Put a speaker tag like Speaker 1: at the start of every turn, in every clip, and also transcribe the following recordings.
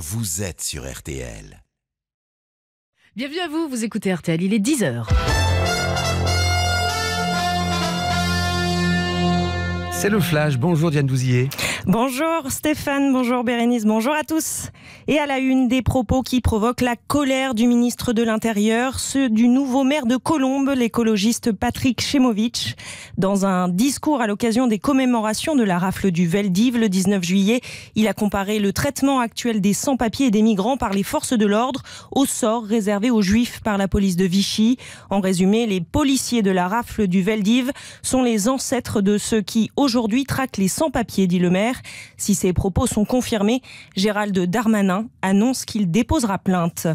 Speaker 1: Vous êtes sur RTL. Bienvenue à vous, vous écoutez RTL, il est 10h. C'est le flash. Bonjour Diane Douzier. Bonjour Stéphane, bonjour Bérénice, bonjour à tous. Et à la une des propos qui provoquent la colère du ministre de l'Intérieur, ceux du nouveau maire de Colombes, l'écologiste Patrick Chemovitch. Dans un discours à l'occasion des commémorations de la rafle du Veldiv le 19 juillet, il a comparé le traitement actuel des sans-papiers et des migrants par les forces de l'ordre au sort réservé aux juifs par la police de Vichy. En résumé, les policiers de la rafle du Veldiv sont les ancêtres de ceux qui, aujourd'hui traque les sans-papiers, dit le maire. Si ces propos sont confirmés, Gérald Darmanin annonce qu'il déposera plainte.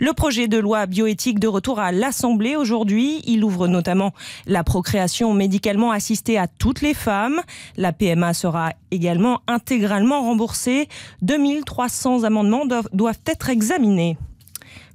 Speaker 1: Le projet de loi bioéthique de retour à l'Assemblée aujourd'hui, il ouvre notamment la procréation médicalement assistée à toutes les femmes. La PMA sera également intégralement remboursée. 2300 amendements doivent être examinés.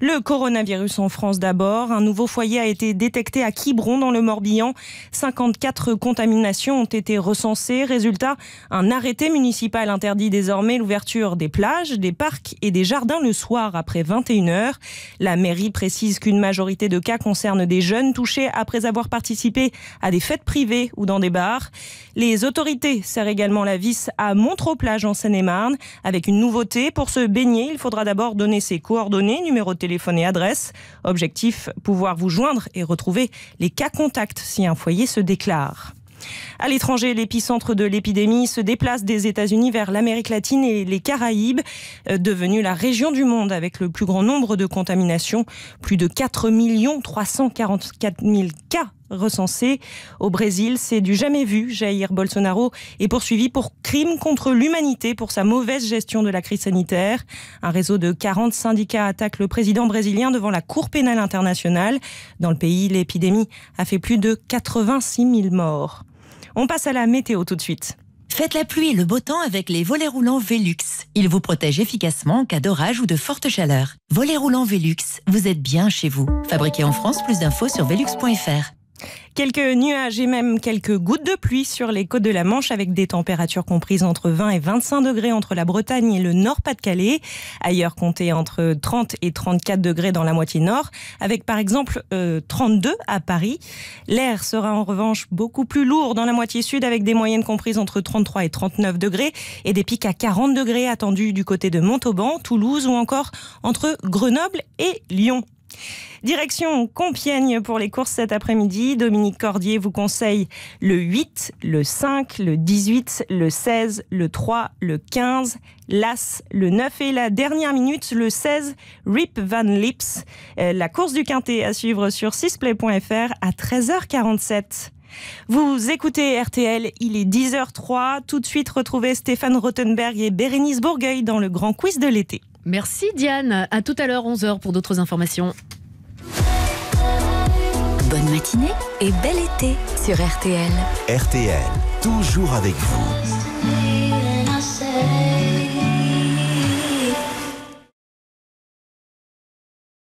Speaker 1: Le coronavirus en France d'abord. Un nouveau foyer a été détecté à Quiberon dans le Morbihan. 54 contaminations ont été recensées. Résultat, un arrêté municipal interdit désormais l'ouverture des plages, des parcs et des jardins le soir après 21h. La mairie précise qu'une majorité de cas concerne des jeunes touchés après avoir participé à des fêtes privées ou dans des bars. Les autorités serrent également la vis à Montreux-Plage en Seine-et-Marne avec une nouveauté. Pour se baigner, il faudra d'abord donner ses coordonnées, numéro téléphone et adresse. Objectif, pouvoir vous joindre et retrouver les cas contacts si un foyer se déclare. À l'étranger, l'épicentre de l'épidémie se déplace des États-Unis vers l'Amérique latine et les Caraïbes, euh, devenue la région du monde avec le plus grand nombre de contaminations, plus de 4 344 000 cas recensé. au Brésil. C'est du jamais vu. Jair Bolsonaro est poursuivi pour crime contre l'humanité pour sa mauvaise gestion de la crise sanitaire. Un réseau de 40 syndicats attaque le président brésilien devant la Cour pénale internationale. Dans le pays, l'épidémie a fait plus de 86 000 morts. On passe à la météo tout de suite. Faites la pluie et le beau temps avec les volets roulants Velux. Ils vous protègent efficacement en cas d'orage ou de forte chaleur. Volets roulants Velux, vous êtes bien chez vous. Fabriqué en France, plus d'infos sur velux.fr. Quelques nuages et même quelques gouttes de pluie sur les côtes de la Manche avec des températures comprises entre 20 et 25 degrés entre la Bretagne et le Nord-Pas-de-Calais. Ailleurs, comptées entre 30 et 34 degrés dans la moitié nord, avec par exemple 32 euh, à Paris. L'air sera en revanche beaucoup plus lourd dans la moitié sud avec des moyennes comprises entre 33 et 39 degrés et des pics à 40 degrés attendus du côté de Montauban, Toulouse ou encore entre Grenoble et Lyon. Direction Compiègne pour les courses cet après-midi. Dominique Cordier vous conseille le 8, le 5, le 18, le 16, le 3, le 15, l'As, le 9 et la dernière minute, le 16, Rip Van Lips. Euh, la course du Quintet à suivre sur 6play.fr à 13h47. Vous écoutez RTL, il est 10h03. Tout de suite, retrouvez Stéphane Rottenberg et Bérénice Bourgueil dans le grand quiz de l'été. Merci Diane. À tout à l'heure, 11h pour d'autres informations. Bonne matinée et bel été sur RTL. RTL, toujours avec vous.